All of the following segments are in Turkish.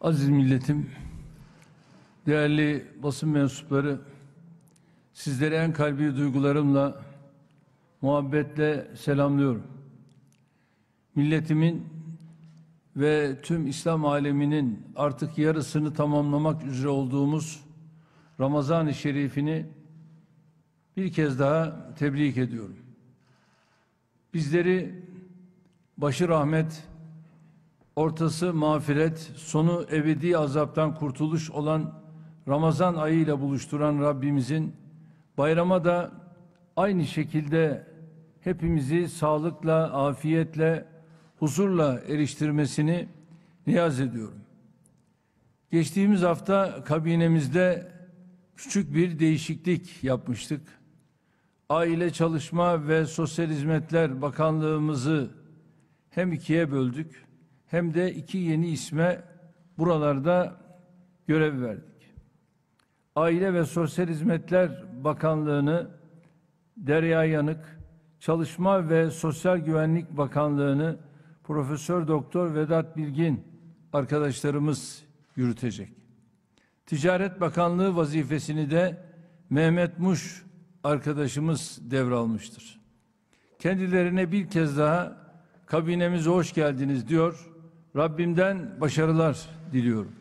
Aziz milletim, değerli basın mensupları, sizleri en kalbi duygularımla, muhabbetle selamlıyorum. Milletimin ve tüm İslam aleminin artık yarısını tamamlamak üzere olduğumuz Ramazan-ı Şerif'ini bir kez daha tebrik ediyorum. Bizleri başı rahmet, ortası mağfiret, sonu ebedi azaptan kurtuluş olan Ramazan ayı ile buluşturan Rabbimizin bayrama da aynı şekilde hepimizi sağlıkla, afiyetle, huzurla eriştirmesini niyaz ediyorum. Geçtiğimiz hafta kabinemizde küçük bir değişiklik yapmıştık. Aile Çalışma ve Sosyal Hizmetler Bakanlığımızı hem ikiye böldük hem de iki yeni isme buralarda görev verdik. Aile ve Sosyal Hizmetler Bakanlığı'nı Derya Yanık, Çalışma ve Sosyal Güvenlik Bakanlığı'nı Profesör Doktor Vedat Bilgin arkadaşlarımız yürütecek. Ticaret Bakanlığı vazifesini de Mehmet Muş arkadaşımız devralmıştır. Kendilerine bir kez daha kabinemize hoş geldiniz diyor Rabbimden başarılar diliyorum.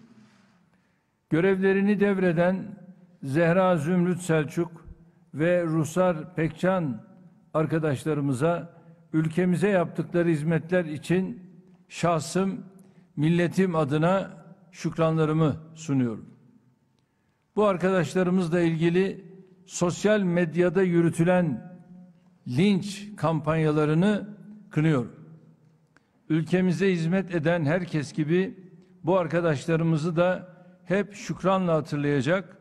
Görevlerini devreden Zehra Zümrüt Selçuk ve Rusar Pekcan arkadaşlarımıza ülkemize yaptıkları hizmetler için şahsım, milletim adına şükranlarımı sunuyorum. Bu arkadaşlarımızla ilgili sosyal medyada yürütülen linç kampanyalarını kınıyorum ülkemize hizmet eden herkes gibi bu arkadaşlarımızı da hep şükranla hatırlayacak,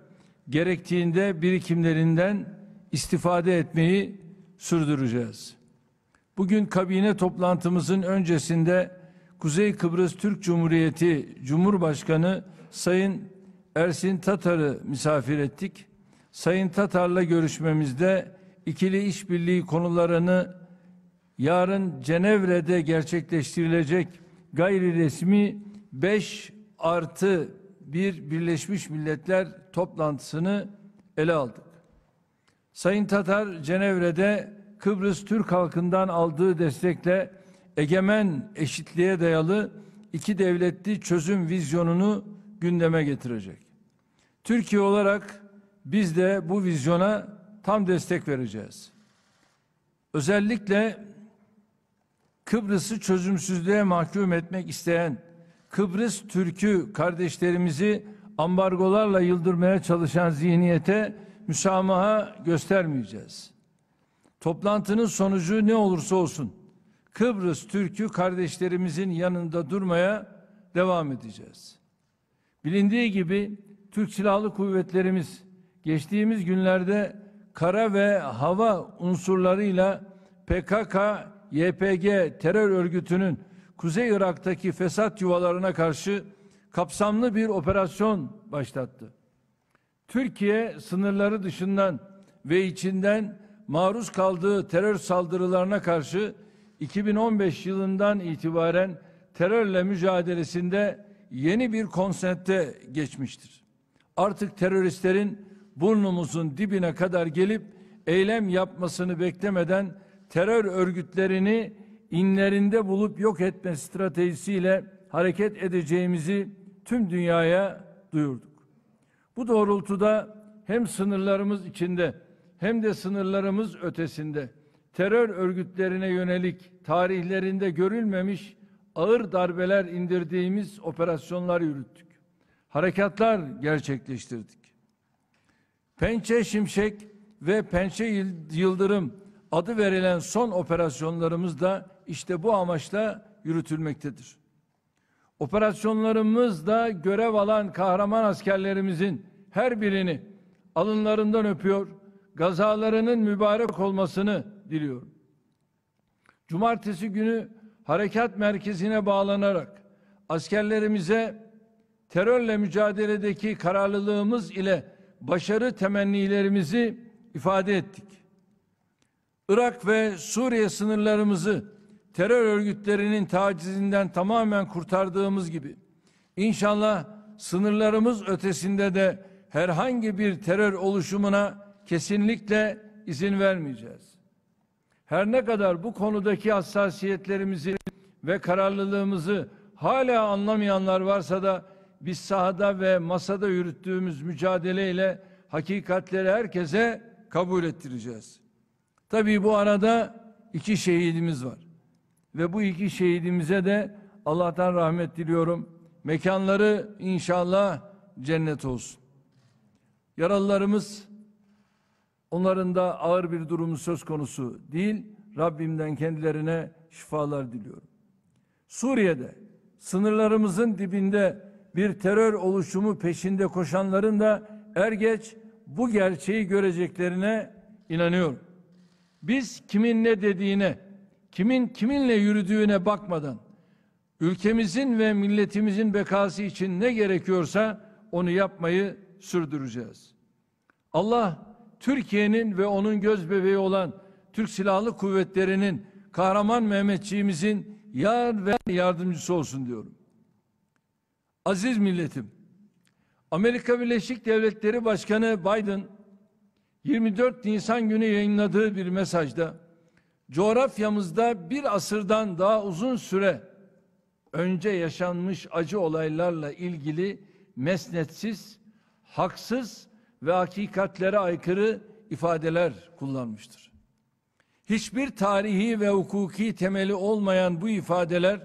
gerektiğinde birikimlerinden istifade etmeyi sürdüreceğiz. Bugün kabine toplantımızın öncesinde Kuzey Kıbrıs Türk Cumhuriyeti Cumhurbaşkanı Sayın Ersin Tatar'ı misafir ettik. Sayın Tatar'la görüşmemizde ikili işbirliği konularını yarın Cenevre'de gerçekleştirilecek gayri resmi 5 artı bir Birleşmiş Milletler toplantısını ele aldık. Sayın Tatar Cenevre'de Kıbrıs Türk halkından aldığı destekle egemen eşitliğe dayalı iki devletli çözüm vizyonunu gündeme getirecek. Türkiye olarak biz de bu vizyona tam destek vereceğiz. Özellikle Kıbrıs'ı çözümsüzlüğe mahkum etmek isteyen Kıbrıs Türk'ü kardeşlerimizi ambargolarla yıldırmaya çalışan zihniyete müsamaha göstermeyeceğiz. Toplantının sonucu ne olursa olsun Kıbrıs Türk'ü kardeşlerimizin yanında durmaya devam edeceğiz. Bilindiği gibi Türk Silahlı Kuvvetlerimiz geçtiğimiz günlerde kara ve hava unsurlarıyla PKK YPG terör örgütünün Kuzey Irak'taki fesat yuvalarına karşı kapsamlı bir operasyon başlattı. Türkiye sınırları dışından ve içinden maruz kaldığı terör saldırılarına karşı 2015 yılından itibaren terörle mücadelesinde yeni bir konsepte geçmiştir. Artık teröristlerin burnumuzun dibine kadar gelip eylem yapmasını beklemeden terör örgütlerini inlerinde bulup yok etme stratejisiyle hareket edeceğimizi tüm dünyaya duyurduk. Bu doğrultuda hem sınırlarımız içinde hem de sınırlarımız ötesinde terör örgütlerine yönelik tarihlerinde görülmemiş ağır darbeler indirdiğimiz operasyonlar yürüttük. Harekatlar gerçekleştirdik. Pençe Şimşek ve Pençe Yıldırım adı verilen son operasyonlarımız da işte bu amaçla yürütülmektedir. Operasyonlarımızda görev alan kahraman askerlerimizin her birini alınlarından öpüyor, gazalarının mübarek olmasını diliyorum. Cumartesi günü harekat merkezine bağlanarak askerlerimize terörle mücadeledeki kararlılığımız ile başarı temennilerimizi ifade ettik. Irak ve Suriye sınırlarımızı terör örgütlerinin tacizinden tamamen kurtardığımız gibi inşallah sınırlarımız ötesinde de herhangi bir terör oluşumuna kesinlikle izin vermeyeceğiz. Her ne kadar bu konudaki hassasiyetlerimizi ve kararlılığımızı hala anlamayanlar varsa da biz sahada ve masada yürüttüğümüz mücadeleyle hakikatleri herkese kabul ettireceğiz. Tabii bu arada iki şehidimiz var. Ve bu iki şehidimize de Allah'tan rahmet diliyorum. Mekanları inşallah cennet olsun. Yaralılarımız onların da ağır bir durumu söz konusu değil. Rabbimden kendilerine şifalar diliyorum. Suriye'de sınırlarımızın dibinde bir terör oluşumu peşinde koşanların da er geç bu gerçeği göreceklerine inanıyorum. Biz kimin ne dediğine, kimin kiminle yürüdüğüne bakmadan ülkemizin ve milletimizin bekası için ne gerekiyorsa onu yapmayı sürdüreceğiz. Allah Türkiye'nin ve onun gözbebeği olan Türk Silahlı Kuvvetleri'nin kahraman Mehmetçiğimizin yar ve yardımcısı olsun diyorum. Aziz milletim, Amerika Birleşik Devletleri Başkanı Biden 24 Nisan günü yayınladığı bir mesajda coğrafyamızda bir asırdan daha uzun süre önce yaşanmış acı olaylarla ilgili mesnetsiz, haksız ve hakikatlere aykırı ifadeler kullanmıştır. Hiçbir tarihi ve hukuki temeli olmayan bu ifadeler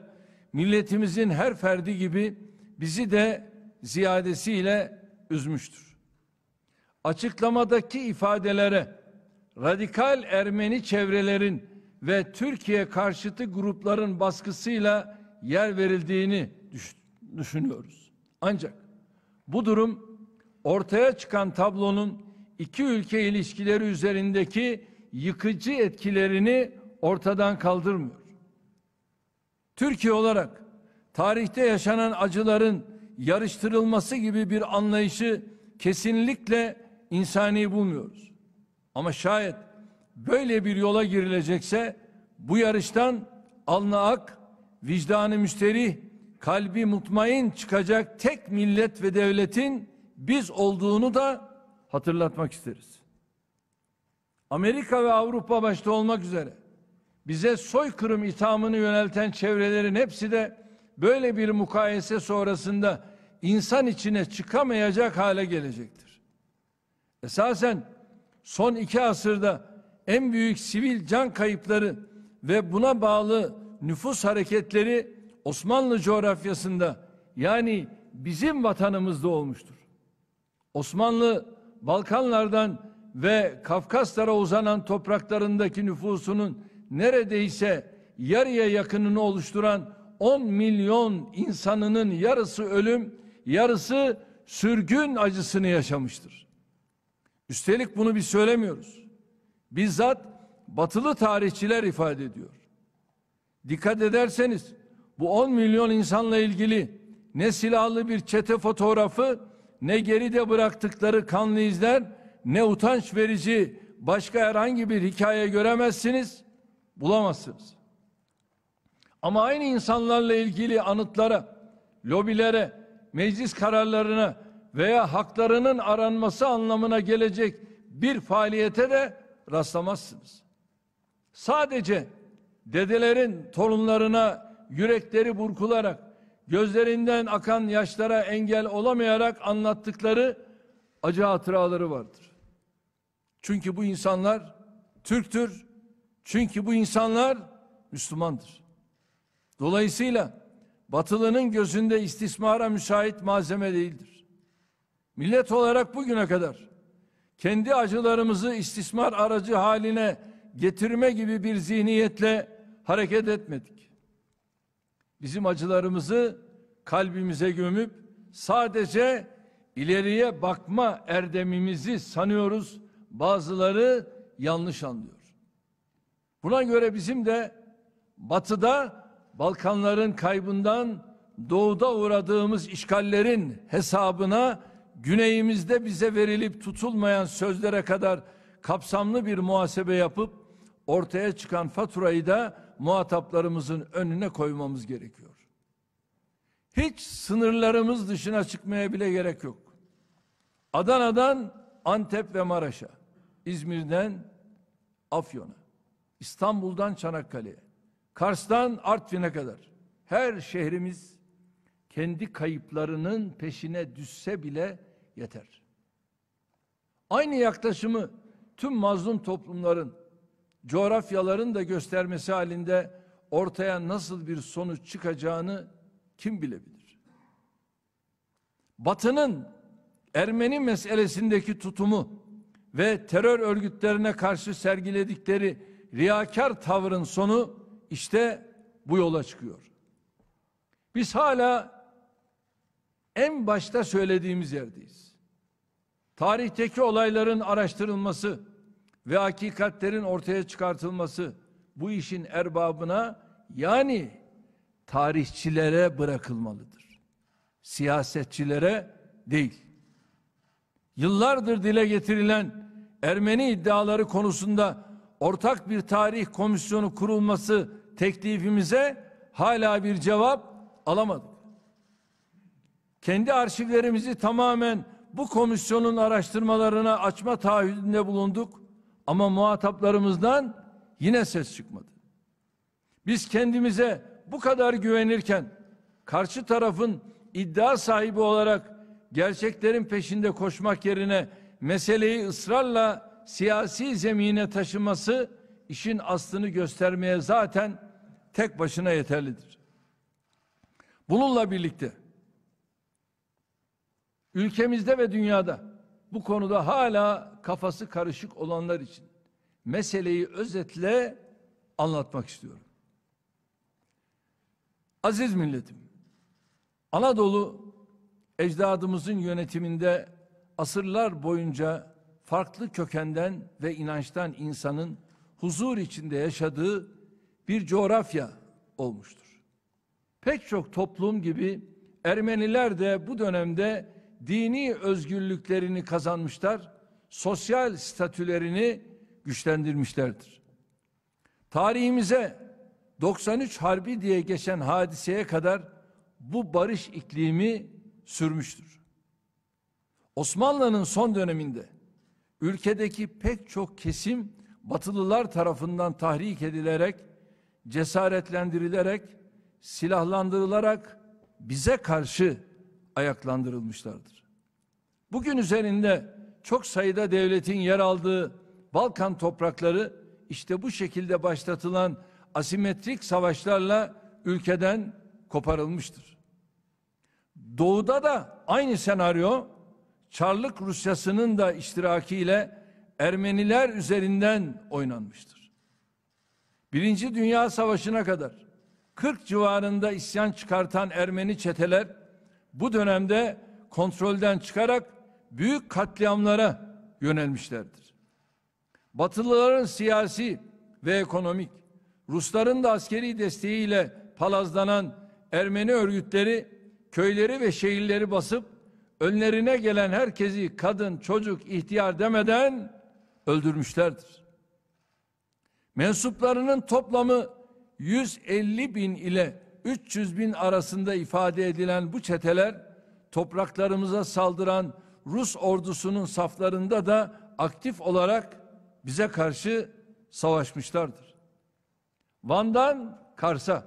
milletimizin her ferdi gibi bizi de ziyadesiyle üzmüştür açıklamadaki ifadelere radikal Ermeni çevrelerin ve Türkiye karşıtı grupların baskısıyla yer verildiğini düşünüyoruz. Ancak bu durum ortaya çıkan tablonun iki ülke ilişkileri üzerindeki yıkıcı etkilerini ortadan kaldırmıyor. Türkiye olarak tarihte yaşanan acıların yarıştırılması gibi bir anlayışı kesinlikle insani bulmuyoruz. Ama şayet böyle bir yola girilecekse bu yarıştan alnı ak, vicdanı müşteri, kalbi mutmain çıkacak tek millet ve devletin biz olduğunu da hatırlatmak isteriz. Amerika ve Avrupa başta olmak üzere bize soykırım ithamını yönelten çevrelerin hepsi de böyle bir mukayese sonrasında insan içine çıkamayacak hale gelecektir. Esasen son iki asırda en büyük sivil can kayıpları ve buna bağlı nüfus hareketleri Osmanlı coğrafyasında yani bizim vatanımızda olmuştur. Osmanlı Balkanlardan ve Kafkaslara uzanan topraklarındaki nüfusunun neredeyse yarıya yakınını oluşturan 10 milyon insanının yarısı ölüm, yarısı sürgün acısını yaşamıştır. Üstelik bunu bir söylemiyoruz. Bizzat batılı tarihçiler ifade ediyor. Dikkat ederseniz bu 10 milyon insanla ilgili ne silahlı bir çete fotoğrafı ne geride bıraktıkları kanlı izler ne utanç verici başka herhangi bir hikaye göremezsiniz, bulamazsınız. Ama aynı insanlarla ilgili anıtlara, lobilere, meclis kararlarına veya haklarının aranması anlamına gelecek bir faaliyete de rastlamazsınız. Sadece dedelerin torunlarına yürekleri burkularak, gözlerinden akan yaşlara engel olamayarak anlattıkları acı hatıraları vardır. Çünkü bu insanlar Türktür. Çünkü bu insanlar Müslümandır. Dolayısıyla Batılının gözünde istismara müsait malzeme değildir. Millet olarak bugüne kadar kendi acılarımızı istismar aracı haline getirme gibi bir zihniyetle hareket etmedik. Bizim acılarımızı kalbimize gömüp sadece ileriye bakma erdemimizi sanıyoruz. Bazıları yanlış anlıyor. Buna göre bizim de batıda Balkanların kaybından doğuda uğradığımız işgallerin hesabına güneyimizde bize verilip tutulmayan sözlere kadar kapsamlı bir muhasebe yapıp ortaya çıkan faturayı da muhataplarımızın önüne koymamız gerekiyor. Hiç sınırlarımız dışına çıkmaya bile gerek yok. Adana'dan Antep ve Maraş'a, İzmir'den Afyon'a, İstanbul'dan Çanakkale'ye, Kars'tan Artvin'e kadar her şehrimiz kendi kayıplarının peşine düşse bile yeter. Aynı yaklaşımı tüm mazlum toplumların, coğrafyaların da göstermesi halinde ortaya nasıl bir sonuç çıkacağını kim bilebilir? Batı'nın Ermeni meselesindeki tutumu ve terör örgütlerine karşı sergiledikleri riyakar tavrın sonu işte bu yola çıkıyor. Biz hala en başta söylediğimiz yerdeyiz. Tarihteki olayların araştırılması ve hakikatlerin ortaya çıkartılması bu işin erbabına yani tarihçilere bırakılmalıdır. Siyasetçilere değil. Yıllardır dile getirilen Ermeni iddiaları konusunda ortak bir tarih komisyonu kurulması teklifimize hala bir cevap alamadık kendi arşivlerimizi tamamen bu komisyonun araştırmalarına açma taahhüdünde bulunduk ama muhataplarımızdan yine ses çıkmadı. Biz kendimize bu kadar güvenirken karşı tarafın iddia sahibi olarak gerçeklerin peşinde koşmak yerine meseleyi ısrarla siyasi zemine taşıması işin aslını göstermeye zaten tek başına yeterlidir. Bununla birlikte Ülkemizde ve dünyada bu konuda hala kafası karışık olanlar için meseleyi özetle anlatmak istiyorum. Aziz milletim, Anadolu ecdadımızın yönetiminde asırlar boyunca farklı kökenden ve inançtan insanın huzur içinde yaşadığı bir coğrafya olmuştur. Pek çok toplum gibi Ermeniler de bu dönemde dini özgürlüklerini kazanmışlar, sosyal statülerini güçlendirmişlerdir. Tarihimize 93 Harbi diye geçen hadiseye kadar bu barış iklimi sürmüştür. Osmanlı'nın son döneminde ülkedeki pek çok kesim batılılar tarafından tahrik edilerek, cesaretlendirilerek, silahlandırılarak bize karşı ayaklandırılmışlardır. Bugün üzerinde çok sayıda devletin yer aldığı Balkan toprakları işte bu şekilde başlatılan asimetrik savaşlarla ülkeden koparılmıştır. Doğuda da aynı senaryo Çarlık Rusyası'nın da iştirakiyle Ermeniler üzerinden oynanmıştır. Birinci Dünya Savaşı'na kadar 40 civarında isyan çıkartan Ermeni çeteler bu dönemde kontrolden çıkarak büyük katliamlara yönelmişlerdir. Batılıların siyasi ve ekonomik, Rusların da askeri desteğiyle palazlanan Ermeni örgütleri köyleri ve şehirleri basıp önlerine gelen herkesi kadın, çocuk, ihtiyar demeden öldürmüşlerdir. Mensuplarının toplamı 150 bin ile 300 bin arasında ifade edilen bu çeteler topraklarımıza saldıran Rus ordusunun saflarında da aktif olarak bize karşı savaşmışlardır. Van'dan Kars'a,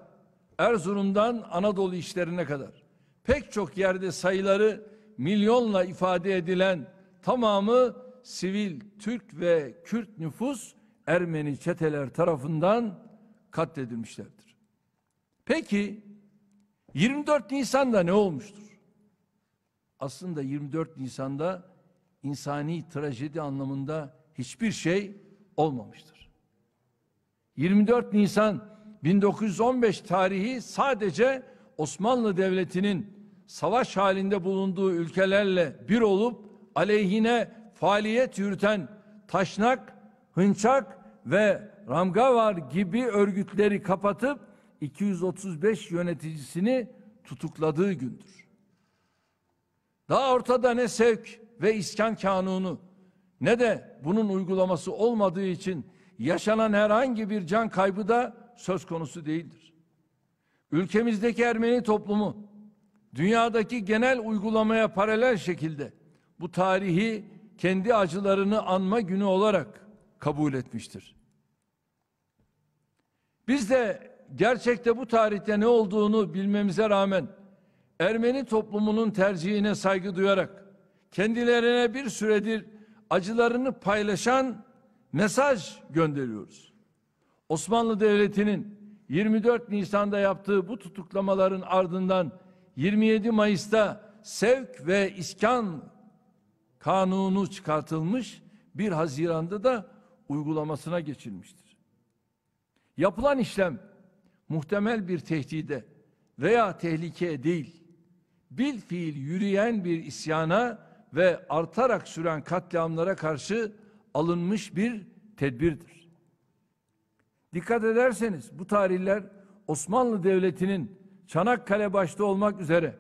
Erzurum'dan Anadolu işlerine kadar pek çok yerde sayıları milyonla ifade edilen tamamı sivil Türk ve Kürt nüfus Ermeni çeteler tarafından katledilmişlerdir. Peki 24 Nisan'da ne olmuştur? Aslında 24 Nisan'da insani trajedi anlamında hiçbir şey olmamıştır. 24 Nisan 1915 tarihi sadece Osmanlı Devleti'nin savaş halinde bulunduğu ülkelerle bir olup aleyhine faaliyet yürüten Taşnak, Hınçak ve Ramgavar gibi örgütleri kapatıp 235 yöneticisini tutukladığı gündür. Daha ortada ne sevk ve iskan kanunu ne de bunun uygulaması olmadığı için yaşanan herhangi bir can kaybı da söz konusu değildir. Ülkemizdeki Ermeni toplumu dünyadaki genel uygulamaya paralel şekilde bu tarihi kendi acılarını anma günü olarak kabul etmiştir. Biz de gerçekte bu tarihte ne olduğunu bilmemize rağmen Ermeni toplumunun tercihine saygı duyarak kendilerine bir süredir acılarını paylaşan mesaj gönderiyoruz. Osmanlı Devleti'nin 24 Nisan'da yaptığı bu tutuklamaların ardından 27 Mayıs'ta sevk ve iskan kanunu çıkartılmış, 1 Haziran'da da uygulamasına geçilmiştir. Yapılan işlem muhtemel bir tehdide veya tehlikeye değil, bil fiil yürüyen bir isyana ve artarak süren katliamlara karşı alınmış bir tedbirdir. Dikkat ederseniz bu tarihler Osmanlı Devleti'nin Çanakkale başta olmak üzere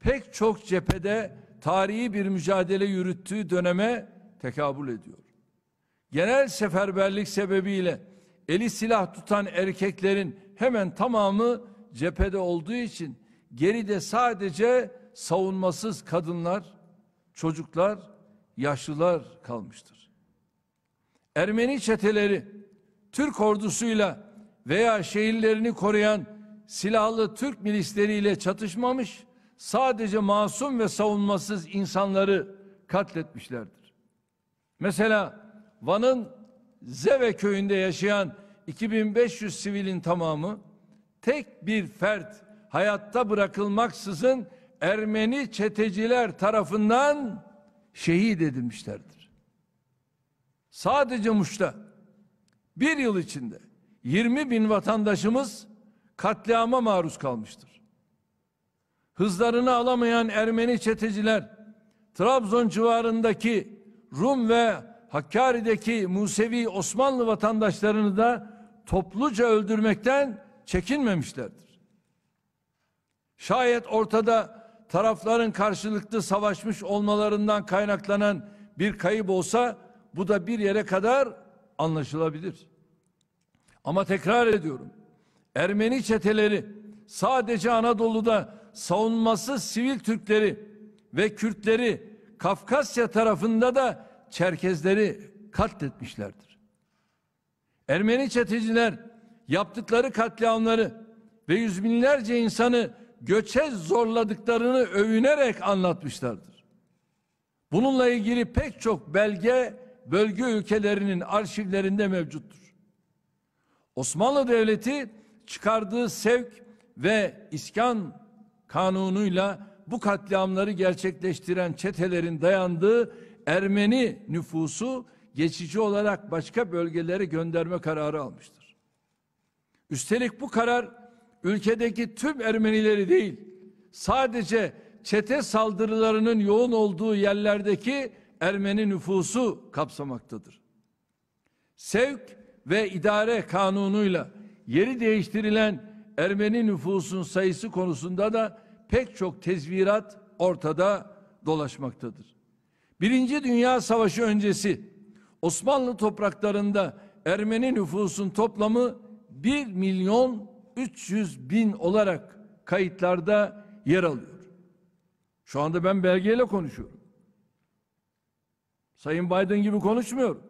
pek çok cephede tarihi bir mücadele yürüttüğü döneme tekabül ediyor. Genel seferberlik sebebiyle eli silah tutan erkeklerin hemen tamamı cephede olduğu için geride sadece savunmasız kadınlar, çocuklar, yaşlılar kalmıştır. Ermeni çeteleri Türk ordusuyla veya şehirlerini koruyan silahlı Türk milisleriyle çatışmamış, sadece masum ve savunmasız insanları katletmişlerdir. Mesela Van'ın Zeve köyünde yaşayan 2500 sivilin tamamı tek bir fert hayatta bırakılmaksızın Ermeni çeteciler tarafından şehit edilmişlerdir. Sadece Muş'ta bir yıl içinde 20 bin vatandaşımız katliama maruz kalmıştır. Hızlarını alamayan Ermeni çeteciler Trabzon civarındaki Rum ve Hakkari'deki Musevi Osmanlı vatandaşlarını da topluca öldürmekten çekinmemişlerdir. Şayet ortada tarafların karşılıklı savaşmış olmalarından kaynaklanan bir kayıp olsa bu da bir yere kadar anlaşılabilir. Ama tekrar ediyorum. Ermeni çeteleri sadece Anadolu'da savunması sivil Türkleri ve Kürtleri Kafkasya tarafında da Çerkezleri katletmişlerdir. Ermeni çeteciler yaptıkları katliamları ve yüz binlerce insanı göçe zorladıklarını övünerek anlatmışlardır. Bununla ilgili pek çok belge bölge ülkelerinin arşivlerinde mevcuttur. Osmanlı Devleti çıkardığı sevk ve iskan kanunuyla bu katliamları gerçekleştiren çetelerin dayandığı Ermeni nüfusu geçici olarak başka bölgelere gönderme kararı almıştır. Üstelik bu karar ülkedeki tüm Ermenileri değil, sadece çete saldırılarının yoğun olduğu yerlerdeki Ermeni nüfusu kapsamaktadır. Sevk ve idare kanunuyla yeri değiştirilen Ermeni nüfusun sayısı konusunda da pek çok tezvirat ortada dolaşmaktadır. Birinci Dünya Savaşı öncesi Osmanlı topraklarında Ermeni nüfusun toplamı 1 milyon 300 bin olarak kayıtlarda yer alıyor. Şu anda ben belgeyle konuşuyorum. Sayın Biden gibi konuşmuyorum.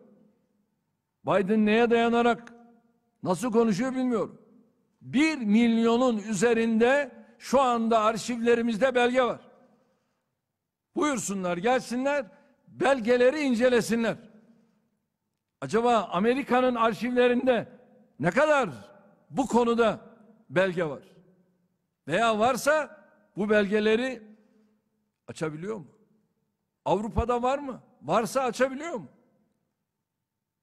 Biden neye dayanarak nasıl konuşuyor bilmiyorum. 1 milyonun üzerinde şu anda arşivlerimizde belge var. Buyursunlar gelsinler belgeleri incelesinler. Acaba Amerika'nın arşivlerinde ne kadar bu konuda belge var? Veya varsa bu belgeleri açabiliyor mu? Avrupa'da var mı? Varsa açabiliyor mu?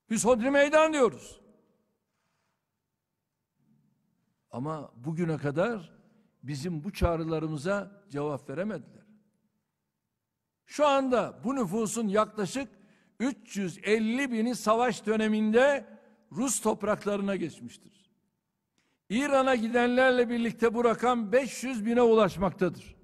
Biz hodri meydan diyoruz. Ama bugüne kadar bizim bu çağrılarımıza cevap veremediler. Şu anda bu nüfusun yaklaşık 350 bini savaş döneminde Rus topraklarına geçmiştir. İran'a gidenlerle birlikte bu rakam 500 bine ulaşmaktadır.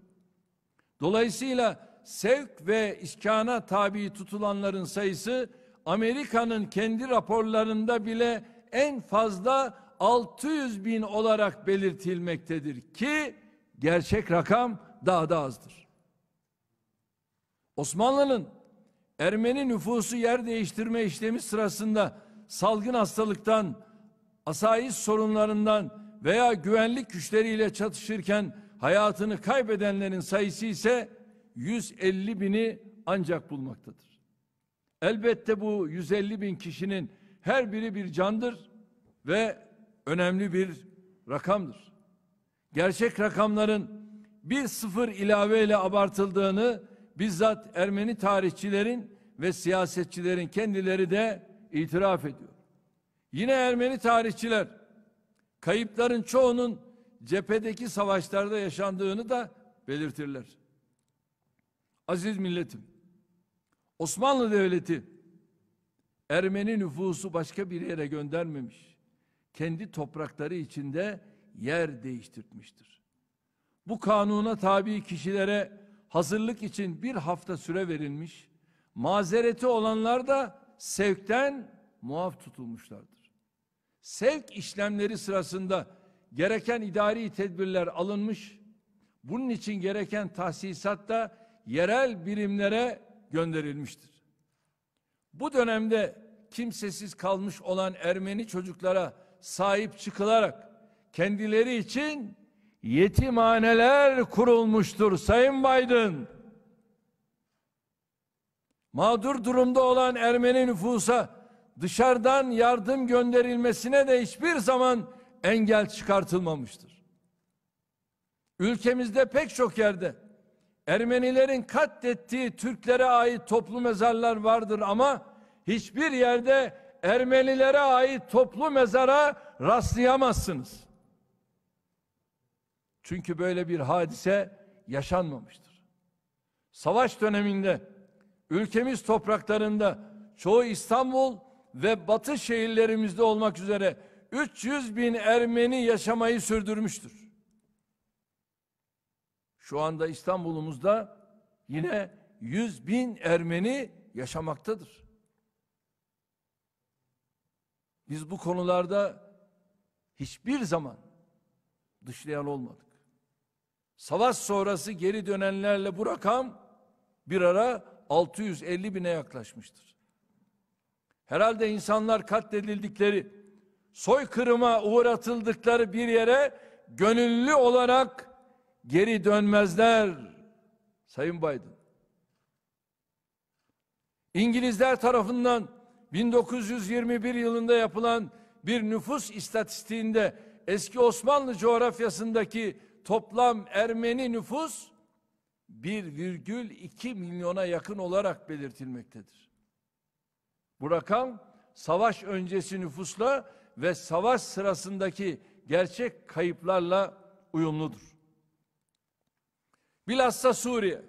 Dolayısıyla sevk ve iskana tabi tutulanların sayısı Amerika'nın kendi raporlarında bile en fazla 600 bin olarak belirtilmektedir ki gerçek rakam daha da azdır. Osmanlı'nın Ermeni nüfusu yer değiştirme işlemi sırasında salgın hastalıktan, asayiş sorunlarından veya güvenlik güçleriyle çatışırken hayatını kaybedenlerin sayısı ise 150 bini ancak bulmaktadır. Elbette bu 150 bin kişinin her biri bir candır ve önemli bir rakamdır. Gerçek rakamların bir sıfır ilaveyle abartıldığını bizzat Ermeni tarihçilerin ve siyasetçilerin kendileri de itiraf ediyor. Yine Ermeni tarihçiler kayıpların çoğunun cephedeki savaşlarda yaşandığını da belirtirler. Aziz milletim, Osmanlı Devleti Ermeni nüfusu başka bir yere göndermemiş. Kendi toprakları içinde yer değiştirmiştir. Bu kanuna tabi kişilere hazırlık için bir hafta süre verilmiş, mazereti olanlar da sevkten muaf tutulmuşlardır. Sevk işlemleri sırasında gereken idari tedbirler alınmış, bunun için gereken tahsisat da yerel birimlere gönderilmiştir. Bu dönemde kimsesiz kalmış olan Ermeni çocuklara sahip çıkılarak kendileri için yetimhaneler kurulmuştur Sayın Biden. Mağdur durumda olan Ermeni nüfusa dışarıdan yardım gönderilmesine de hiçbir zaman engel çıkartılmamıştır. Ülkemizde pek çok yerde Ermenilerin katlettiği Türklere ait toplu mezarlar vardır ama hiçbir yerde Ermenilere ait toplu mezara rastlayamazsınız. Çünkü böyle bir hadise yaşanmamıştır. Savaş döneminde ülkemiz topraklarında çoğu İstanbul ve batı şehirlerimizde olmak üzere 300 bin Ermeni yaşamayı sürdürmüştür. Şu anda İstanbul'umuzda yine 100 bin Ermeni yaşamaktadır. Biz bu konularda hiçbir zaman dışlayan olmadık. Savaş sonrası geri dönenlerle bu rakam bir ara 650 bine yaklaşmıştır. Herhalde insanlar katledildikleri, soykırıma uğratıldıkları bir yere gönüllü olarak geri dönmezler Sayın Biden. İngilizler tarafından 1921 yılında yapılan bir nüfus istatistiğinde eski Osmanlı coğrafyasındaki toplam Ermeni nüfus 1,2 milyona yakın olarak belirtilmektedir. Bu rakam savaş öncesi nüfusla ve savaş sırasındaki gerçek kayıplarla uyumludur. Bilhassa Suriye,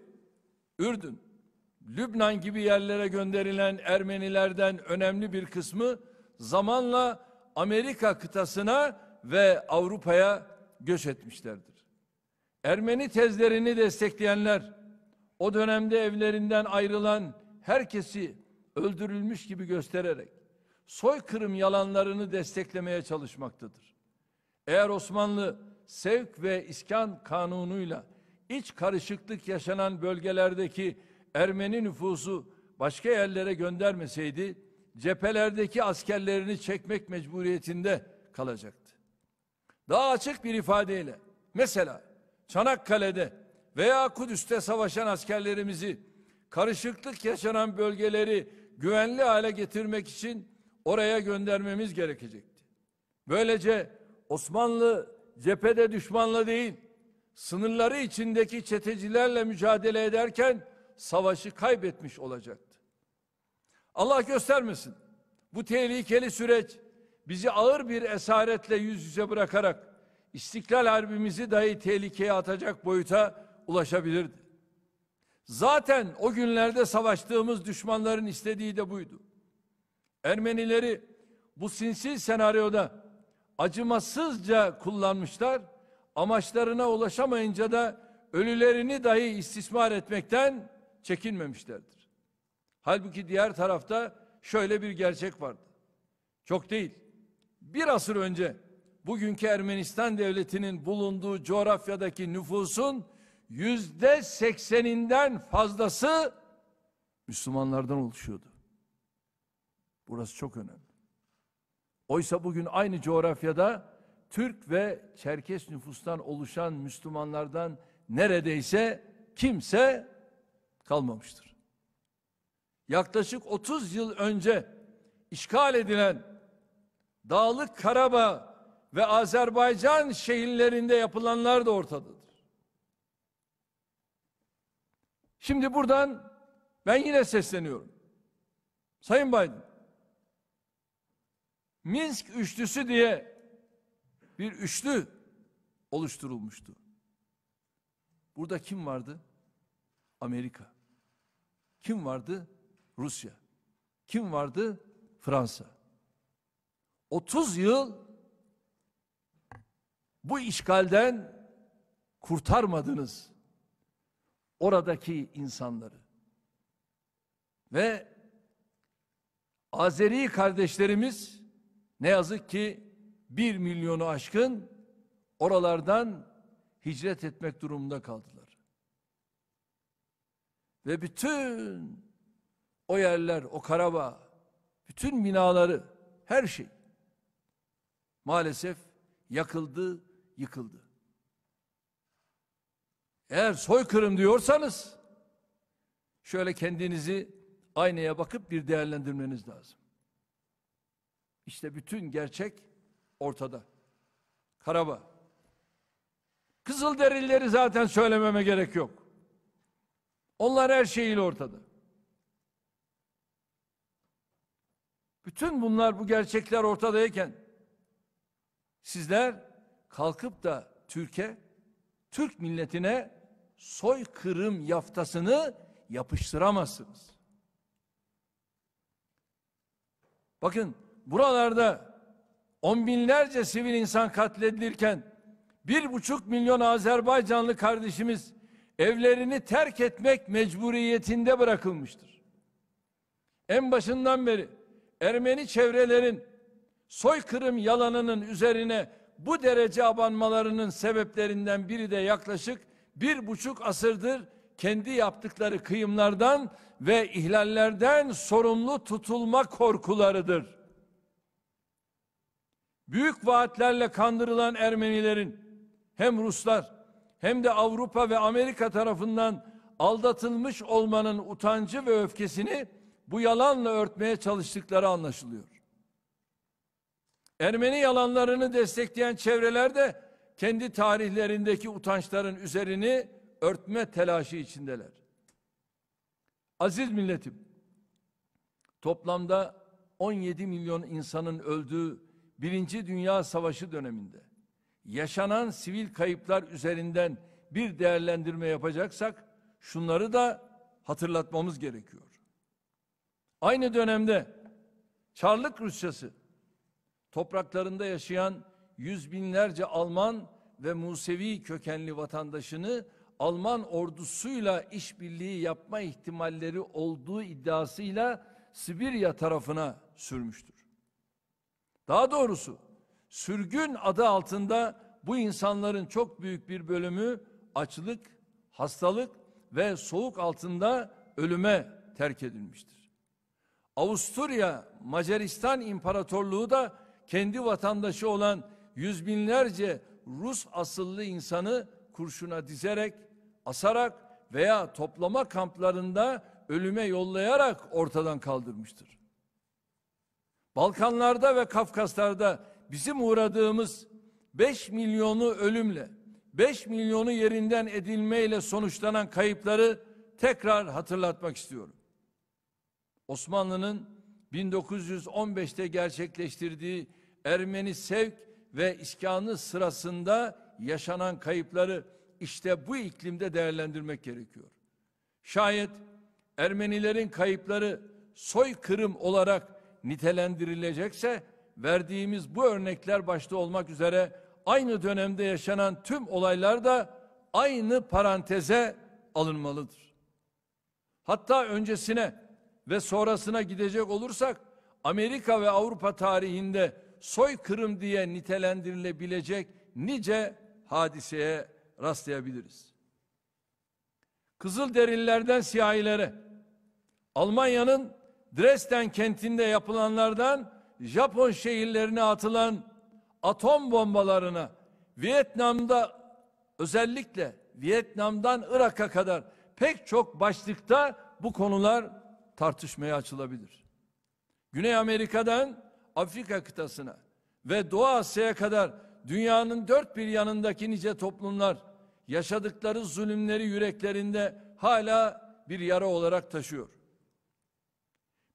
Ürdün, Lübnan gibi yerlere gönderilen Ermenilerden önemli bir kısmı zamanla Amerika kıtasına ve Avrupa'ya göç etmişlerdir. Ermeni tezlerini destekleyenler o dönemde evlerinden ayrılan herkesi öldürülmüş gibi göstererek soykırım yalanlarını desteklemeye çalışmaktadır. Eğer Osmanlı sevk ve iskan kanunuyla iç karışıklık yaşanan bölgelerdeki Ermeni nüfusu başka yerlere göndermeseydi cephelerdeki askerlerini çekmek mecburiyetinde kalacaktı. Daha açık bir ifadeyle mesela Çanakkale'de veya Kudüs'te savaşan askerlerimizi karışıklık yaşanan bölgeleri güvenli hale getirmek için oraya göndermemiz gerekecekti. Böylece Osmanlı cephede düşmanla değil, sınırları içindeki çetecilerle mücadele ederken savaşı kaybetmiş olacaktı. Allah göstermesin. Bu tehlikeli süreç bizi ağır bir esaretle yüz yüze bırakarak İstiklal Harbimizi dahi tehlikeye atacak boyuta ulaşabilirdi. Zaten o günlerde savaştığımız düşmanların istediği de buydu. Ermenileri bu sinsi senaryoda acımasızca kullanmışlar. Amaçlarına ulaşamayınca da ölülerini dahi istismar etmekten çekinmemişlerdir. Halbuki diğer tarafta şöyle bir gerçek vardı. Çok değil. Bir asır önce bugünkü Ermenistan devletinin bulunduğu coğrafyadaki nüfusun yüzde sekseninden fazlası Müslümanlardan oluşuyordu. Burası çok önemli. Oysa bugün aynı coğrafyada Türk ve Çerkes nüfustan oluşan Müslümanlardan neredeyse kimse kalmamıştır. Yaklaşık 30 yıl önce işgal edilen Dağlık Karabağ ve Azerbaycan şehirlerinde yapılanlar da ortadadır. Şimdi buradan ben yine sesleniyorum. Sayın Biden, Minsk üçlüsü diye bir üçlü oluşturulmuştu. Burada kim vardı? Amerika. Kim vardı? Rusya. Kim vardı? Fransa. 30 yıl bu işgalden kurtarmadınız oradaki insanları. Ve Azeri kardeşlerimiz ne yazık ki bir milyonu aşkın oralardan hicret etmek durumunda kaldılar. Ve bütün o yerler, o karaba, bütün binaları, her şey maalesef yakıldı, yıkıldı. Eğer soykırım diyorsanız şöyle kendinizi aynaya bakıp bir değerlendirmeniz lazım. İşte bütün gerçek ortada. Karabağ. Kızılderilileri zaten söylememe gerek yok. Onlar her şeyiyle ortada. Bütün bunlar bu gerçekler ortadayken sizler kalkıp da Türkiye, Türk milletine soykırım yaftasını yapıştıramazsınız. Bakın buralarda on binlerce sivil insan katledilirken bir buçuk milyon Azerbaycanlı kardeşimiz evlerini terk etmek mecburiyetinde bırakılmıştır. En başından beri Ermeni çevrelerin soykırım yalanının üzerine bu derece abanmalarının sebeplerinden biri de yaklaşık bir buçuk asırdır kendi yaptıkları kıyımlardan ve ihlallerden sorumlu tutulma korkularıdır. Büyük vaatlerle kandırılan Ermenilerin hem Ruslar hem de Avrupa ve Amerika tarafından aldatılmış olmanın utancı ve öfkesini bu yalanla örtmeye çalıştıkları anlaşılıyor. Ermeni yalanlarını destekleyen çevreler de kendi tarihlerindeki utançların üzerini örtme telaşı içindeler. Aziz milletim, toplamda 17 milyon insanın öldüğü Birinci Dünya Savaşı döneminde yaşanan sivil kayıplar üzerinden bir değerlendirme yapacaksak şunları da hatırlatmamız gerekiyor. Aynı dönemde Çarlık Rusyası topraklarında yaşayan yüz binlerce Alman ve Musevi kökenli vatandaşını Alman ordusuyla işbirliği yapma ihtimalleri olduğu iddiasıyla Sibirya tarafına sürmüştür. Daha doğrusu sürgün adı altında bu insanların çok büyük bir bölümü açlık, hastalık ve soğuk altında ölüme terk edilmiştir. Avusturya, Macaristan İmparatorluğu da kendi vatandaşı olan yüz binlerce Rus asıllı insanı kurşuna dizerek, asarak veya toplama kamplarında ölüme yollayarak ortadan kaldırmıştır. Balkanlarda ve Kafkaslar'da bizim uğradığımız 5 milyonu ölümle, 5 milyonu yerinden edilmeyle sonuçlanan kayıpları tekrar hatırlatmak istiyorum. Osmanlı'nın 1915'te gerçekleştirdiği Ermeni sevk ve iskanı sırasında yaşanan kayıpları işte bu iklimde değerlendirmek gerekiyor. Şayet Ermenilerin kayıpları soykırım olarak nitelendirilecekse verdiğimiz bu örnekler başta olmak üzere aynı dönemde yaşanan tüm olaylar da aynı paranteze alınmalıdır. Hatta öncesine ve sonrasına gidecek olursak Amerika ve Avrupa tarihinde soykırım diye nitelendirilebilecek nice hadiseye rastlayabiliriz. Kızıl derinlerden siyahilere, Almanya'nın Dresden kentinde yapılanlardan Japon şehirlerine atılan atom bombalarına, Vietnam'da özellikle Vietnam'dan Irak'a kadar pek çok başlıkta bu konular tartışmaya açılabilir. Güney Amerika'dan Afrika kıtasına ve Doğu Asya'ya kadar dünyanın dört bir yanındaki nice toplumlar yaşadıkları zulümleri yüreklerinde hala bir yara olarak taşıyor.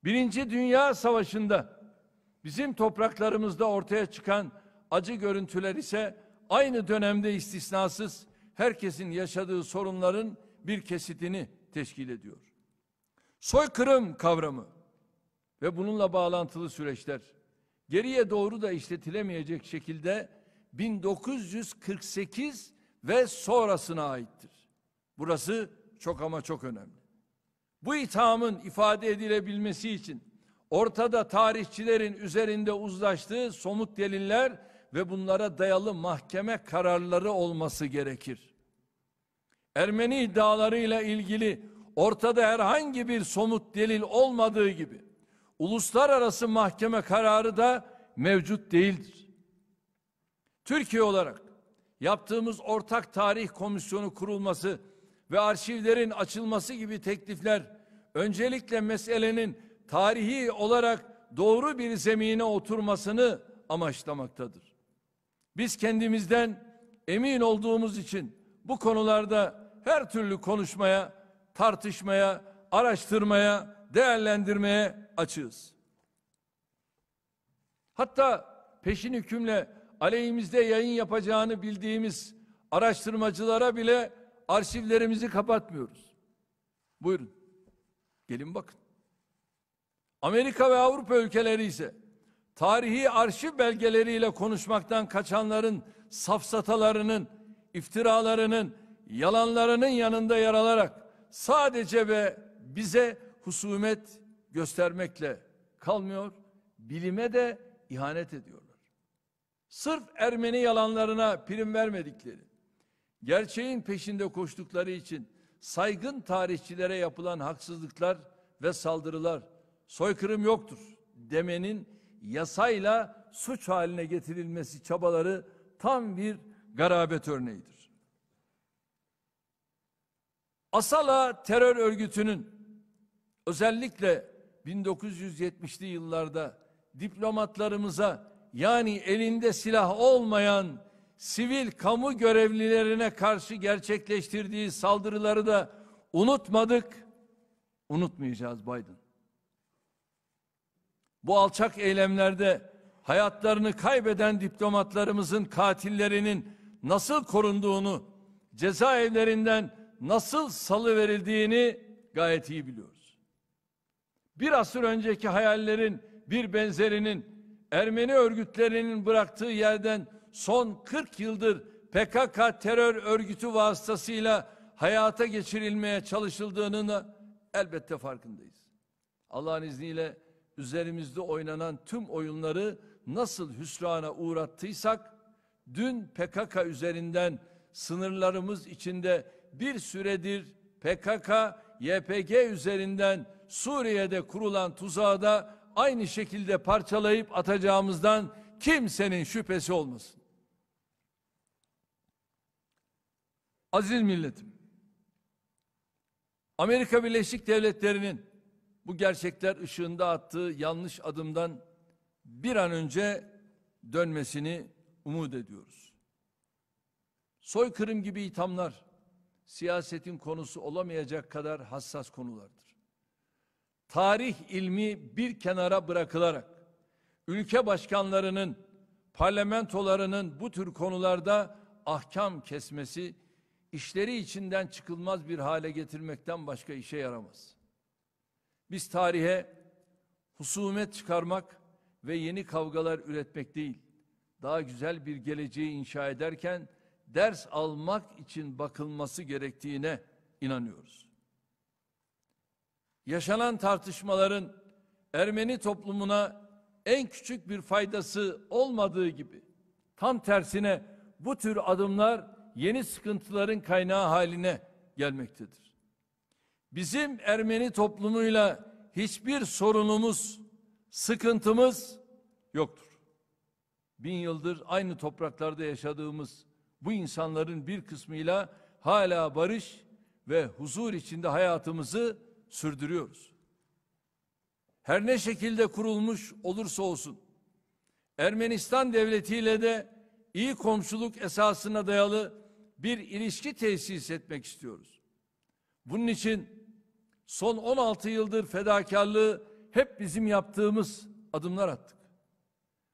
Birinci Dünya Savaşı'nda bizim topraklarımızda ortaya çıkan acı görüntüler ise aynı dönemde istisnasız herkesin yaşadığı sorunların bir kesitini teşkil ediyor soykırım kavramı ve bununla bağlantılı süreçler geriye doğru da işletilemeyecek şekilde 1948 ve sonrasına aittir. Burası çok ama çok önemli. Bu ithamın ifade edilebilmesi için ortada tarihçilerin üzerinde uzlaştığı somut deliller ve bunlara dayalı mahkeme kararları olması gerekir. Ermeni iddialarıyla ilgili ortada herhangi bir somut delil olmadığı gibi uluslararası mahkeme kararı da mevcut değildir. Türkiye olarak yaptığımız ortak tarih komisyonu kurulması ve arşivlerin açılması gibi teklifler öncelikle meselenin tarihi olarak doğru bir zemine oturmasını amaçlamaktadır. Biz kendimizden emin olduğumuz için bu konularda her türlü konuşmaya tartışmaya, araştırmaya, değerlendirmeye açığız. Hatta peşin hükümle aleyhimizde yayın yapacağını bildiğimiz araştırmacılara bile arşivlerimizi kapatmıyoruz. Buyurun. Gelin bakın. Amerika ve Avrupa ülkeleri ise tarihi arşiv belgeleriyle konuşmaktan kaçanların safsatalarının, iftiralarının, yalanlarının yanında yer alarak sadece ve bize husumet göstermekle kalmıyor, bilime de ihanet ediyorlar. Sırf Ermeni yalanlarına prim vermedikleri, gerçeğin peşinde koştukları için saygın tarihçilere yapılan haksızlıklar ve saldırılar soykırım yoktur demenin yasayla suç haline getirilmesi çabaları tam bir garabet örneğidir. Asala terör örgütünün özellikle 1970'li yıllarda diplomatlarımıza yani elinde silah olmayan sivil kamu görevlilerine karşı gerçekleştirdiği saldırıları da unutmadık, unutmayacağız Biden. Bu alçak eylemlerde hayatlarını kaybeden diplomatlarımızın katillerinin nasıl korunduğunu, cezaevlerinden nasıl salı verildiğini gayet iyi biliyoruz. Bir asır önceki hayallerin bir benzerinin Ermeni örgütlerinin bıraktığı yerden son 40 yıldır PKK terör örgütü vasıtasıyla hayata geçirilmeye çalışıldığının elbette farkındayız. Allah'ın izniyle üzerimizde oynanan tüm oyunları nasıl hüsrana uğrattıysak dün PKK üzerinden sınırlarımız içinde bir süredir PKK, YPG üzerinden Suriye'de kurulan tuzağı da aynı şekilde parçalayıp atacağımızdan kimsenin şüphesi olmasın. Aziz milletim, Amerika Birleşik Devletleri'nin bu gerçekler ışığında attığı yanlış adımdan bir an önce dönmesini umut ediyoruz. Soykırım gibi ithamlar, siyasetin konusu olamayacak kadar hassas konulardır. Tarih ilmi bir kenara bırakılarak ülke başkanlarının, parlamentolarının bu tür konularda ahkam kesmesi işleri içinden çıkılmaz bir hale getirmekten başka işe yaramaz. Biz tarihe husumet çıkarmak ve yeni kavgalar üretmek değil, daha güzel bir geleceği inşa ederken ders almak için bakılması gerektiğine inanıyoruz. Yaşanan tartışmaların Ermeni toplumuna en küçük bir faydası olmadığı gibi tam tersine bu tür adımlar yeni sıkıntıların kaynağı haline gelmektedir. Bizim Ermeni toplumuyla hiçbir sorunumuz, sıkıntımız yoktur. Bin yıldır aynı topraklarda yaşadığımız bu insanların bir kısmıyla hala barış ve huzur içinde hayatımızı sürdürüyoruz. Her ne şekilde kurulmuş olursa olsun Ermenistan devletiyle de iyi komşuluk esasına dayalı bir ilişki tesis etmek istiyoruz. Bunun için son 16 yıldır fedakarlığı hep bizim yaptığımız adımlar attık.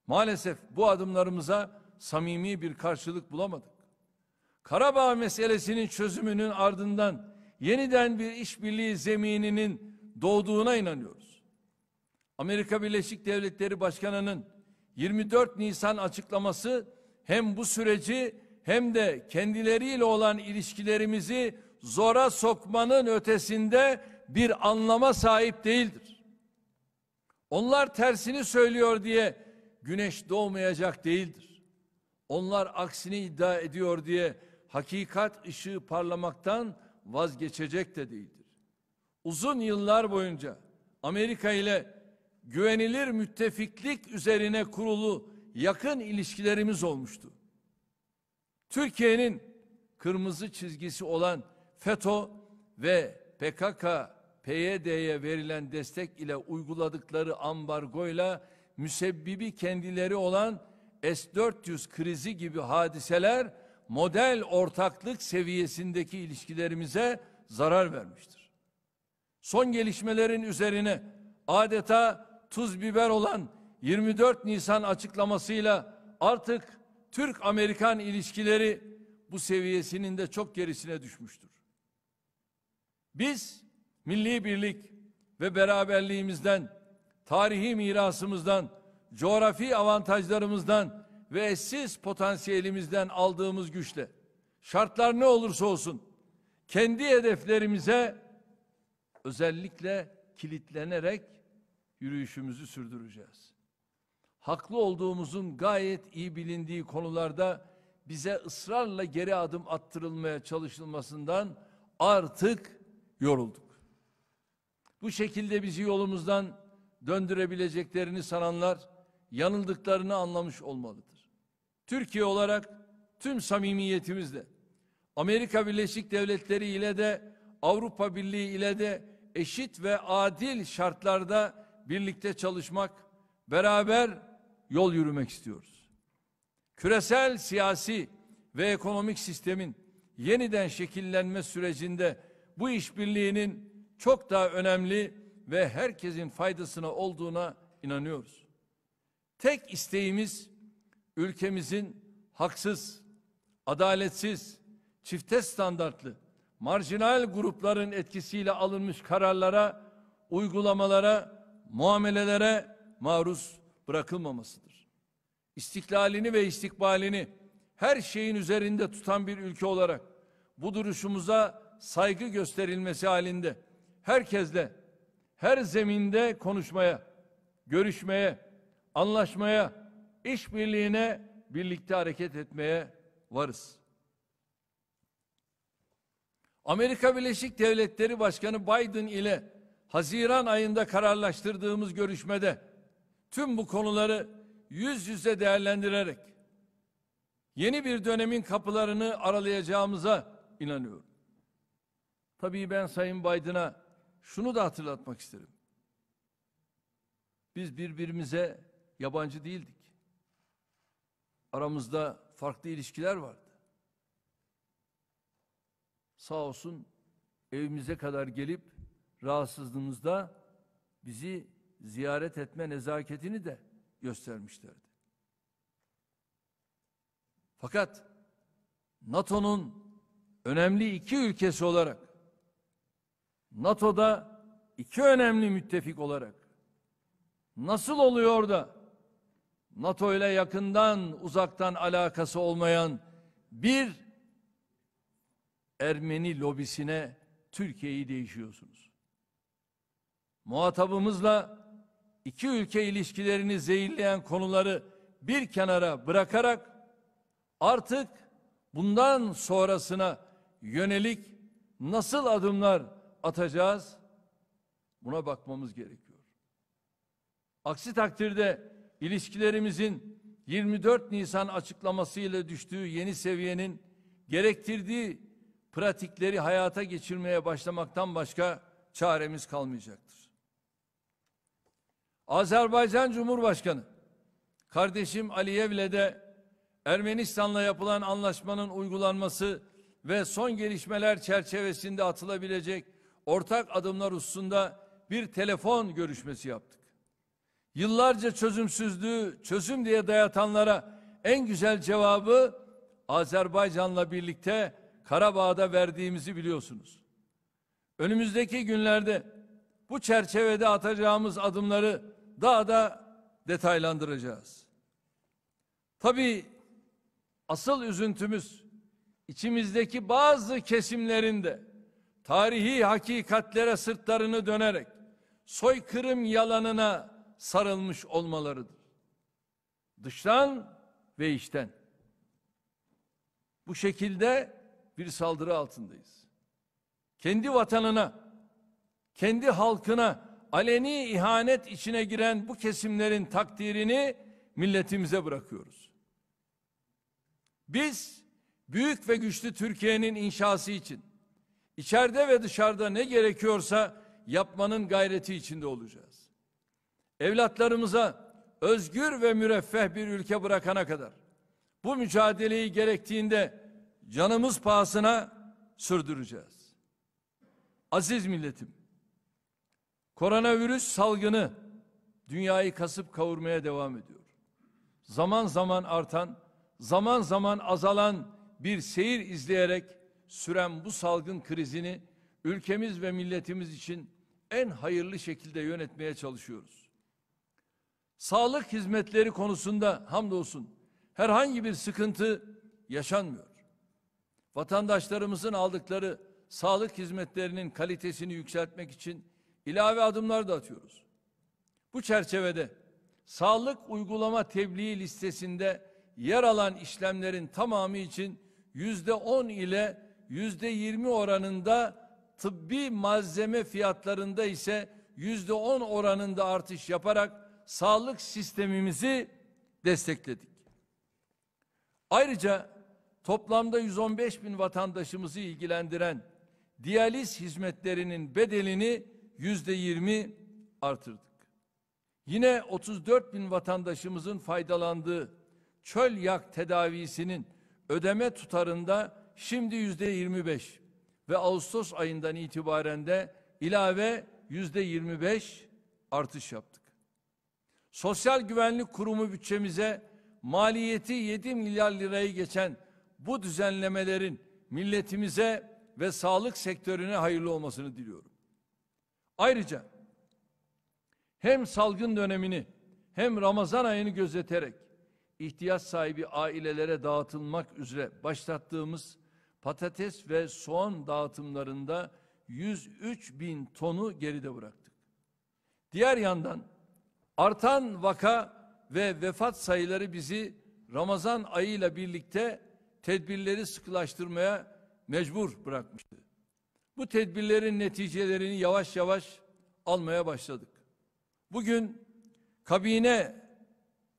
Maalesef bu adımlarımıza samimi bir karşılık bulamadık. Karabağ meselesinin çözümünün ardından yeniden bir işbirliği zemininin doğduğuna inanıyoruz. Amerika Birleşik Devletleri Başkanı'nın 24 Nisan açıklaması hem bu süreci hem de kendileriyle olan ilişkilerimizi zora sokmanın ötesinde bir anlama sahip değildir. Onlar tersini söylüyor diye güneş doğmayacak değildir. Onlar aksini iddia ediyor diye hakikat ışığı parlamaktan vazgeçecek de değildir. Uzun yıllar boyunca Amerika ile güvenilir müttefiklik üzerine kurulu yakın ilişkilerimiz olmuştu. Türkiye'nin kırmızı çizgisi olan FETÖ ve PKK PYD'ye verilen destek ile uyguladıkları ambargoyla müsebbibi kendileri olan S-400 krizi gibi hadiseler model ortaklık seviyesindeki ilişkilerimize zarar vermiştir. Son gelişmelerin üzerine adeta tuz biber olan 24 Nisan açıklamasıyla artık Türk-Amerikan ilişkileri bu seviyesinin de çok gerisine düşmüştür. Biz milli birlik ve beraberliğimizden, tarihi mirasımızdan, coğrafi avantajlarımızdan ve siz potansiyelimizden aldığımız güçle şartlar ne olursa olsun kendi hedeflerimize özellikle kilitlenerek yürüyüşümüzü sürdüreceğiz. Haklı olduğumuzun gayet iyi bilindiği konularda bize ısrarla geri adım attırılmaya çalışılmasından artık yorulduk. Bu şekilde bizi yolumuzdan döndürebileceklerini sananlar yanıldıklarını anlamış olmalıdır. Türkiye olarak tüm samimiyetimizle Amerika Birleşik Devletleri ile de Avrupa Birliği ile de eşit ve adil şartlarda birlikte çalışmak, beraber yol yürümek istiyoruz. Küresel siyasi ve ekonomik sistemin yeniden şekillenme sürecinde bu işbirliğinin çok daha önemli ve herkesin faydasına olduğuna inanıyoruz. Tek isteğimiz ülkemizin haksız, adaletsiz, çifte standartlı, marjinal grupların etkisiyle alınmış kararlara, uygulamalara, muamelelere maruz bırakılmamasıdır. İstiklalini ve istikbalini her şeyin üzerinde tutan bir ülke olarak bu duruşumuza saygı gösterilmesi halinde herkesle her zeminde konuşmaya, görüşmeye, anlaşmaya işbirliğine birlikte hareket etmeye varız. Amerika Birleşik Devletleri Başkanı Biden ile Haziran ayında kararlaştırdığımız görüşmede tüm bu konuları yüz yüze değerlendirerek yeni bir dönemin kapılarını aralayacağımıza inanıyorum. Tabii ben Sayın Biden'a şunu da hatırlatmak isterim. Biz birbirimize yabancı değildik aramızda farklı ilişkiler vardı. Sağ olsun evimize kadar gelip rahatsızlığımızda bizi ziyaret etme nezaketini de göstermişlerdi. Fakat NATO'nun önemli iki ülkesi olarak NATO'da iki önemli müttefik olarak nasıl oluyor da NATO ile yakından uzaktan alakası olmayan bir Ermeni lobisine Türkiye'yi değişiyorsunuz. Muhatabımızla iki ülke ilişkilerini zehirleyen konuları bir kenara bırakarak artık bundan sonrasına yönelik nasıl adımlar atacağız buna bakmamız gerekiyor. Aksi takdirde ilişkilerimizin 24 Nisan açıklamasıyla düştüğü yeni seviyenin gerektirdiği pratikleri hayata geçirmeye başlamaktan başka çaremiz kalmayacaktır. Azerbaycan Cumhurbaşkanı kardeşim Aliyev'le de Ermenistan'la yapılan anlaşmanın uygulanması ve son gelişmeler çerçevesinde atılabilecek ortak adımlar hususunda bir telefon görüşmesi yaptık. Yıllarca çözümsüzlüğü çözüm diye dayatanlara en güzel cevabı Azerbaycan'la birlikte Karabağ'da verdiğimizi biliyorsunuz. Önümüzdeki günlerde bu çerçevede atacağımız adımları daha da detaylandıracağız. Tabii asıl üzüntümüz içimizdeki bazı kesimlerin de tarihi hakikatlere sırtlarını dönerek soykırım yalanına sarılmış olmalarıdır. Dıştan ve içten. Bu şekilde bir saldırı altındayız. Kendi vatanına, kendi halkına aleni ihanet içine giren bu kesimlerin takdirini milletimize bırakıyoruz. Biz büyük ve güçlü Türkiye'nin inşası için içeride ve dışarıda ne gerekiyorsa yapmanın gayreti içinde olacağız evlatlarımıza özgür ve müreffeh bir ülke bırakana kadar bu mücadeleyi gerektiğinde canımız pahasına sürdüreceğiz. Aziz milletim, koronavirüs salgını dünyayı kasıp kavurmaya devam ediyor. Zaman zaman artan, zaman zaman azalan bir seyir izleyerek süren bu salgın krizini ülkemiz ve milletimiz için en hayırlı şekilde yönetmeye çalışıyoruz sağlık hizmetleri konusunda hamdolsun herhangi bir sıkıntı yaşanmıyor. Vatandaşlarımızın aldıkları sağlık hizmetlerinin kalitesini yükseltmek için ilave adımlar da atıyoruz. Bu çerçevede sağlık uygulama tebliği listesinde yer alan işlemlerin tamamı için yüzde on ile yüzde yirmi oranında tıbbi malzeme fiyatlarında ise yüzde on oranında artış yaparak sağlık sistemimizi destekledik. Ayrıca toplamda 115 bin vatandaşımızı ilgilendiren diyaliz hizmetlerinin bedelini yüzde 20 artırdık. Yine 34 bin vatandaşımızın faydalandığı çöl yak tedavisinin ödeme tutarında şimdi yüzde 25 ve Ağustos ayından itibaren de ilave yüzde 25 artış yaptı. Sosyal Güvenlik Kurumu bütçemize maliyeti 7 milyar lirayı geçen bu düzenlemelerin milletimize ve sağlık sektörüne hayırlı olmasını diliyorum. Ayrıca hem salgın dönemini hem Ramazan ayını gözeterek ihtiyaç sahibi ailelere dağıtılmak üzere başlattığımız patates ve soğan dağıtımlarında 103 bin tonu geride bıraktık. Diğer yandan Artan vaka ve vefat sayıları bizi Ramazan ayıyla birlikte tedbirleri sıkılaştırmaya mecbur bırakmıştı. Bu tedbirlerin neticelerini yavaş yavaş almaya başladık. Bugün kabine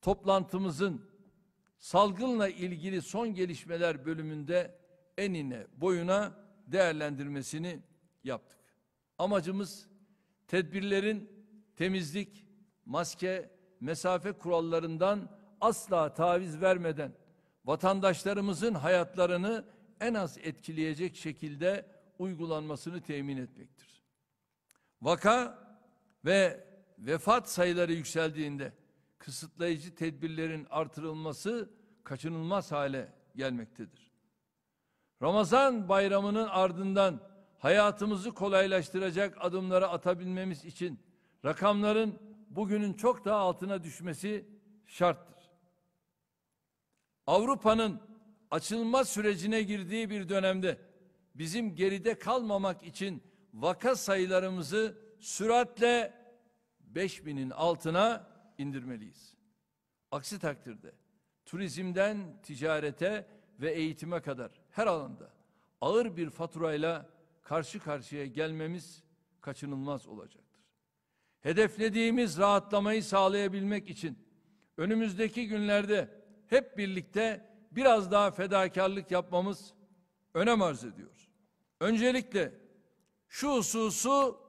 toplantımızın salgınla ilgili son gelişmeler bölümünde enine boyuna değerlendirmesini yaptık. Amacımız tedbirlerin temizlik, maske, mesafe kurallarından asla taviz vermeden vatandaşlarımızın hayatlarını en az etkileyecek şekilde uygulanmasını temin etmektir. Vaka ve vefat sayıları yükseldiğinde kısıtlayıcı tedbirlerin artırılması kaçınılmaz hale gelmektedir. Ramazan bayramının ardından hayatımızı kolaylaştıracak adımları atabilmemiz için rakamların bugünün çok daha altına düşmesi şarttır. Avrupa'nın açılma sürecine girdiği bir dönemde bizim geride kalmamak için vaka sayılarımızı süratle 5000'in altına indirmeliyiz. Aksi takdirde turizmden ticarete ve eğitime kadar her alanda ağır bir faturayla karşı karşıya gelmemiz kaçınılmaz olacak hedeflediğimiz rahatlamayı sağlayabilmek için önümüzdeki günlerde hep birlikte biraz daha fedakarlık yapmamız önem arz ediyor. Öncelikle şu hususu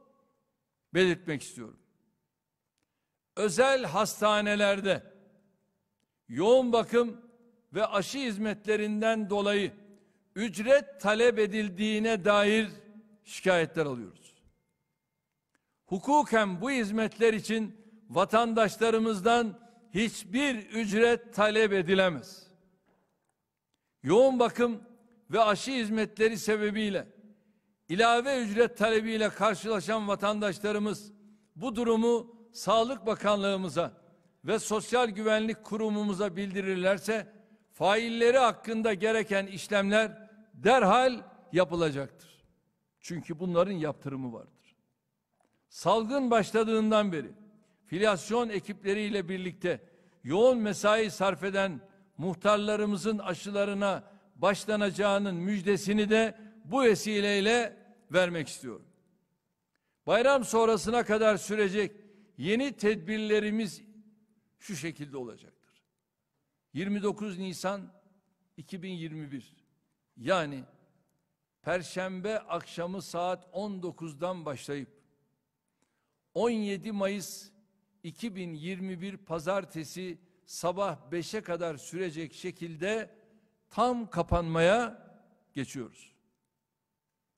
belirtmek istiyorum. Özel hastanelerde yoğun bakım ve aşı hizmetlerinden dolayı ücret talep edildiğine dair şikayetler alıyoruz hukuken bu hizmetler için vatandaşlarımızdan hiçbir ücret talep edilemez. Yoğun bakım ve aşı hizmetleri sebebiyle ilave ücret talebiyle karşılaşan vatandaşlarımız bu durumu Sağlık Bakanlığımıza ve Sosyal Güvenlik Kurumumuza bildirirlerse failleri hakkında gereken işlemler derhal yapılacaktır. Çünkü bunların yaptırımı vardır salgın başladığından beri filyasyon ekipleriyle birlikte yoğun mesai sarf eden muhtarlarımızın aşılarına başlanacağının müjdesini de bu vesileyle vermek istiyorum. Bayram sonrasına kadar sürecek yeni tedbirlerimiz şu şekilde olacaktır. 29 Nisan 2021 yani Perşembe akşamı saat 19'dan başlayıp 17 Mayıs 2021 pazartesi sabah 5'e kadar sürecek şekilde tam kapanmaya geçiyoruz.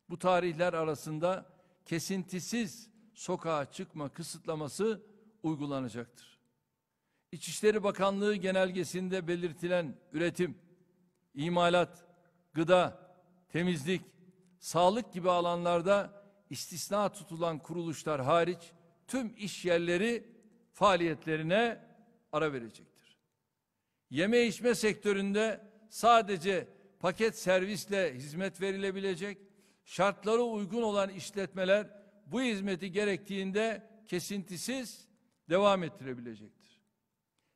Bu tarihler arasında kesintisiz sokağa çıkma kısıtlaması uygulanacaktır. İçişleri Bakanlığı genelgesinde belirtilen üretim, imalat, gıda, temizlik, sağlık gibi alanlarda istisna tutulan kuruluşlar hariç tüm iş yerleri faaliyetlerine ara verecektir. Yeme içme sektöründe sadece paket servisle hizmet verilebilecek, şartları uygun olan işletmeler bu hizmeti gerektiğinde kesintisiz devam ettirebilecektir.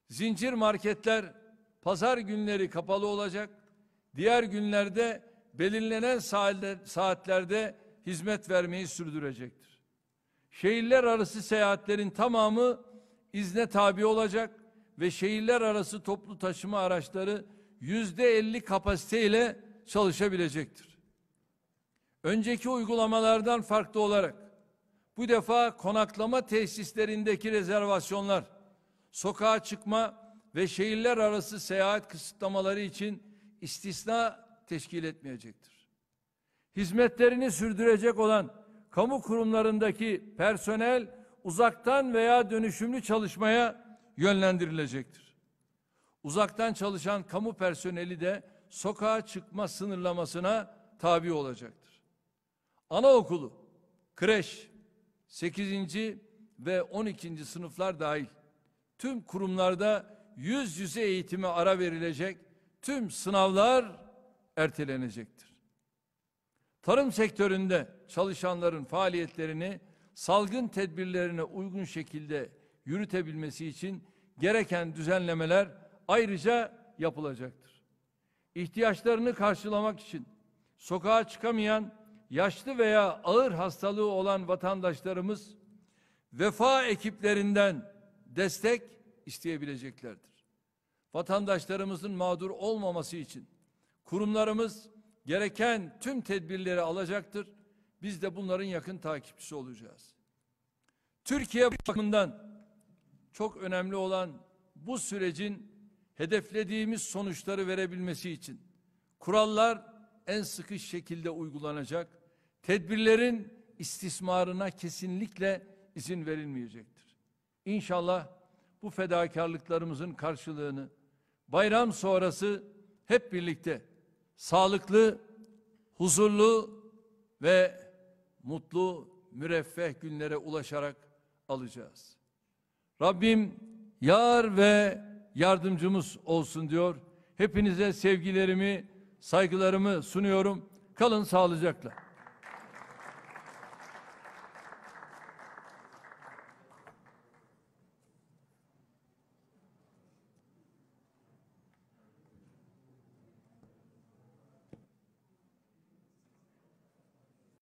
Zincir marketler pazar günleri kapalı olacak, diğer günlerde belirlenen saatlerde hizmet vermeyi sürdürecektir. Şehirler arası seyahatlerin tamamı izne tabi olacak ve şehirler arası toplu taşıma araçları yüzde elli kapasiteyle çalışabilecektir. Önceki uygulamalardan farklı olarak bu defa konaklama tesislerindeki rezervasyonlar, sokağa çıkma ve şehirler arası seyahat kısıtlamaları için istisna teşkil etmeyecektir. Hizmetlerini sürdürecek olan kamu kurumlarındaki personel uzaktan veya dönüşümlü çalışmaya yönlendirilecektir. Uzaktan çalışan kamu personeli de sokağa çıkma sınırlamasına tabi olacaktır. Anaokulu, kreş, 8. ve 12. sınıflar dahil tüm kurumlarda yüz yüze eğitime ara verilecek, tüm sınavlar ertelenecektir tarım sektöründe çalışanların faaliyetlerini salgın tedbirlerine uygun şekilde yürütebilmesi için gereken düzenlemeler ayrıca yapılacaktır. İhtiyaçlarını karşılamak için sokağa çıkamayan yaşlı veya ağır hastalığı olan vatandaşlarımız vefa ekiplerinden destek isteyebileceklerdir. Vatandaşlarımızın mağdur olmaması için kurumlarımız gereken tüm tedbirleri alacaktır. Biz de bunların yakın takipçisi olacağız. Türkiye bakımından çok önemli olan bu sürecin hedeflediğimiz sonuçları verebilmesi için kurallar en sıkış şekilde uygulanacak. Tedbirlerin istismarına kesinlikle izin verilmeyecektir. İnşallah bu fedakarlıklarımızın karşılığını bayram sonrası hep birlikte sağlıklı, huzurlu ve mutlu, müreffeh günlere ulaşarak alacağız. Rabbim yar ve yardımcımız olsun diyor. Hepinize sevgilerimi, saygılarımı sunuyorum. Kalın sağlıcakla.